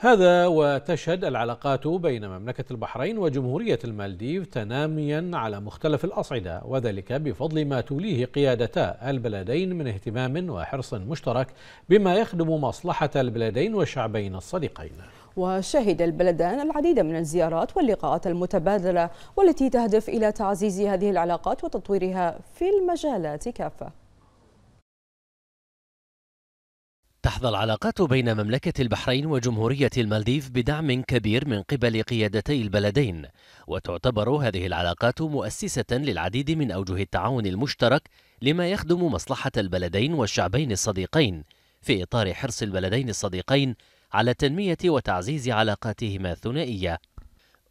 هذا وتشهد العلاقات بين مملكة البحرين وجمهورية المالديف تناميا على مختلف الأصعدة وذلك بفضل ما توليه قيادتا البلدين من اهتمام وحرص مشترك بما يخدم مصلحة البلدين والشعبين الصديقين وشهد البلدان العديد من الزيارات واللقاءات المتبادلة والتي تهدف إلى تعزيز هذه العلاقات وتطويرها في المجالات كافة تحظى العلاقات بين مملكة البحرين وجمهورية المالديف بدعم كبير من قبل قيادتي البلدين وتعتبر هذه العلاقات مؤسسة للعديد من أوجه التعاون المشترك لما يخدم مصلحة البلدين والشعبين الصديقين في إطار حرص البلدين الصديقين على تنمية وتعزيز علاقاتهما الثنائية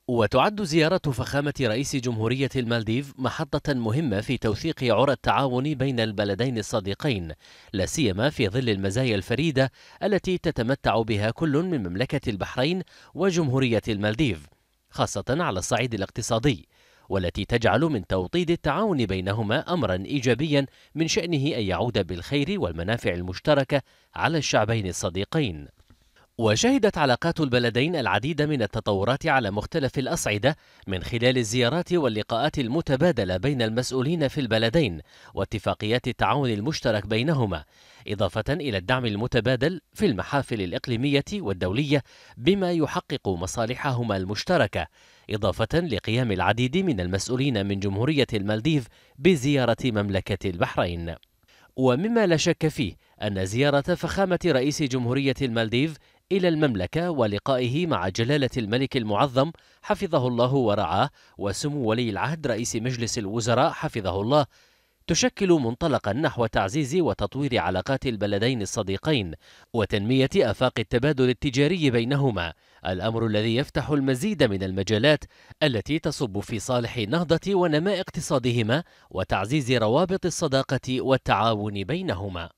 وتعد زيارة فخامة رئيس جمهورية المالديف محطة مهمة في توثيق عرى التعاون بين البلدين الصديقين، لا سيما في ظل المزايا الفريدة التي تتمتع بها كل من مملكة البحرين وجمهورية المالديف، خاصة على الصعيد الاقتصادي، والتي تجعل من توطيد التعاون بينهما أمرا إيجابيا من شأنه أن يعود بالخير والمنافع المشتركة على الشعبين الصديقين. وشهدت علاقات البلدين العديد من التطورات على مختلف الأصعدة من خلال الزيارات واللقاءات المتبادلة بين المسؤولين في البلدين واتفاقيات التعاون المشترك بينهما إضافة إلى الدعم المتبادل في المحافل الإقليمية والدولية بما يحقق مصالحهما المشتركة إضافة لقيام العديد من المسؤولين من جمهورية المالديف بزيارة مملكة البحرين ومما لا شك فيه أن زيارة فخامة رئيس جمهورية المالديف إلى المملكة ولقائه مع جلالة الملك المعظم حفظه الله ورعاه وسمو ولي العهد رئيس مجلس الوزراء حفظه الله تشكل منطلقا نحو تعزيز وتطوير علاقات البلدين الصديقين وتنمية آفاق التبادل التجاري بينهما الأمر الذي يفتح المزيد من المجالات التي تصب في صالح نهضة ونماء اقتصادهما وتعزيز روابط الصداقة والتعاون بينهما